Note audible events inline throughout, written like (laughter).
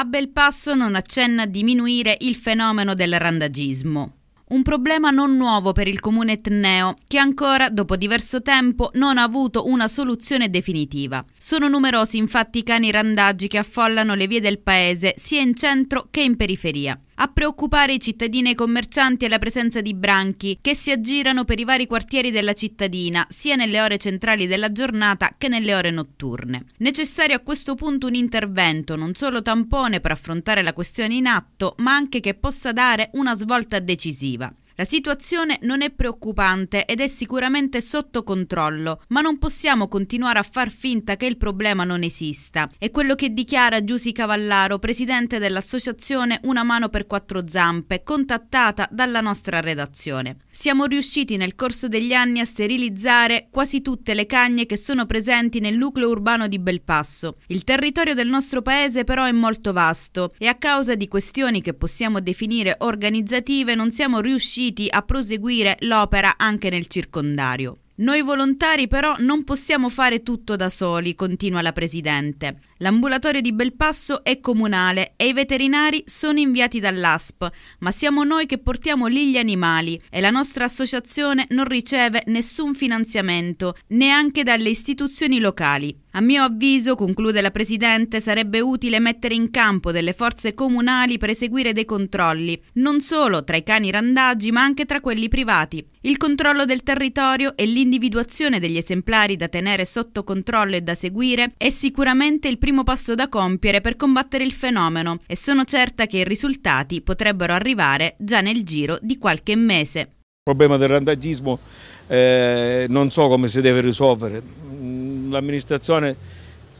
A bel passo non accenna a diminuire il fenomeno del randagismo. Un problema non nuovo per il comune etneo, che ancora, dopo diverso tempo, non ha avuto una soluzione definitiva. Sono numerosi infatti i cani randaggi che affollano le vie del paese, sia in centro che in periferia. A preoccupare i cittadini e i commercianti è la presenza di branchi che si aggirano per i vari quartieri della cittadina, sia nelle ore centrali della giornata che nelle ore notturne. Necessario a questo punto un intervento, non solo tampone per affrontare la questione in atto, ma anche che possa dare una svolta decisiva. La situazione non è preoccupante ed è sicuramente sotto controllo, ma non possiamo continuare a far finta che il problema non esista. È quello che dichiara Giusi Cavallaro, presidente dell'associazione Una mano per quattro zampe, contattata dalla nostra redazione siamo riusciti nel corso degli anni a sterilizzare quasi tutte le cagne che sono presenti nel nucleo urbano di Belpasso. Il territorio del nostro paese però è molto vasto e a causa di questioni che possiamo definire organizzative non siamo riusciti a proseguire l'opera anche nel circondario. Noi volontari però non possiamo fare tutto da soli, continua la Presidente. L'ambulatorio di Belpasso è comunale e i veterinari sono inviati dall'ASP, ma siamo noi che portiamo lì gli animali e la nostra associazione non riceve nessun finanziamento, neanche dalle istituzioni locali. A mio avviso, conclude la Presidente, sarebbe utile mettere in campo delle forze comunali per eseguire dei controlli, non solo tra i cani randaggi ma anche tra quelli privati. Il controllo del territorio e l'individuazione degli esemplari da tenere sotto controllo e da seguire è sicuramente il primo passo da compiere per combattere il fenomeno e sono certa che i risultati potrebbero arrivare già nel giro di qualche mese. Il problema del randagismo eh, non so come si deve risolvere. Mm, l'amministrazione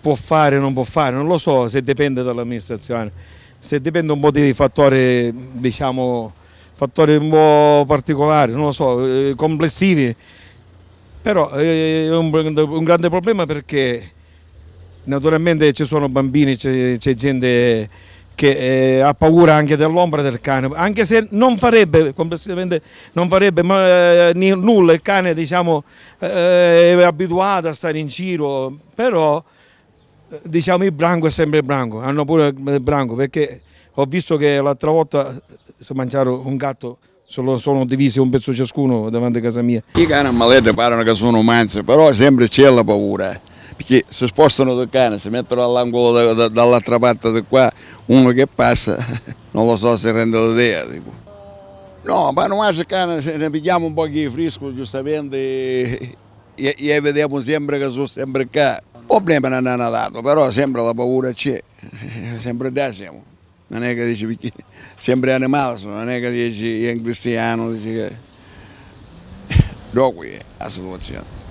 può fare o non può fare, non lo so se dipende dall'amministrazione, se dipende un po' dei fattori diciamo fattori un po' particolari, non lo so, eh, complessivi, però eh, eh, è un, un grande problema perché naturalmente ci sono bambini, c'è gente che eh, ha paura anche dell'ombra del cane, anche se non farebbe complessivamente non farebbe ma, eh, nulla, il cane diciamo, eh, è abituato a stare in giro, però eh, diciamo il branco è sempre il branco, hanno pure il branco perché ho visto che l'altra volta eh, se mangiarono un gatto sono, sono, divisi un pezzo ciascuno davanti a casa mia. I cani a malete parlano che sono manzi, però sempre c'è la paura, eh. perché se spostano dal cane, si mettono all'angolo da, dall'altra parte di qua, uno che passa, (laughs) non lo so se rende l'idea. Tipo. No, ma non c'è cane, ne pigliamo un po' di fresco giustamente e, e, vediamo sempre che sono sempre qua problema non hanno dato, però sempre la paura c'è, (laughs) sempre da siamo. Non è che dici perché sempre animale, non è che dici è un cristiano, dici che... (laughs) Da qui è la situazione.